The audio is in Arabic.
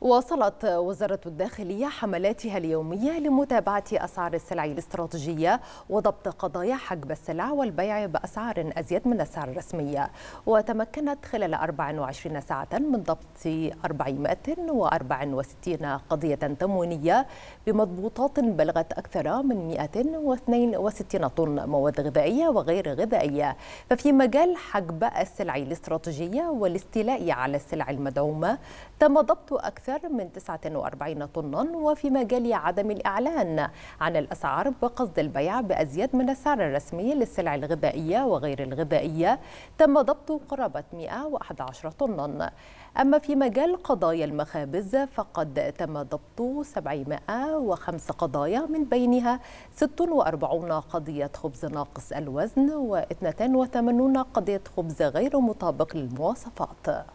واصلت وزارة الداخلية حملاتها اليومية لمتابعة أسعار السلع الاستراتيجية وضبط قضايا حجب السلع والبيع بأسعار أزيد من السعر الرسمية وتمكنت خلال 24 ساعة من ضبط 464 قضية تموينية بمضبوطات بلغت أكثر من 162 طن مواد غذائية وغير غذائية ففي مجال حجب السلع الاستراتيجية والاستيلاء على السلع المدعومة تم ضبط أكثر أكثر من 49 طنا وفي مجال عدم الإعلان عن الأسعار بقصد البيع بأزيد من السعر الرسمي للسلع الغذائية وغير الغذائية تم ضبط قرابة 111 طنا أما في مجال قضايا المخابز فقد تم ضبط 705 قضايا من بينها 46 قضية خبز ناقص الوزن و 82 قضية خبز غير مطابق للمواصفات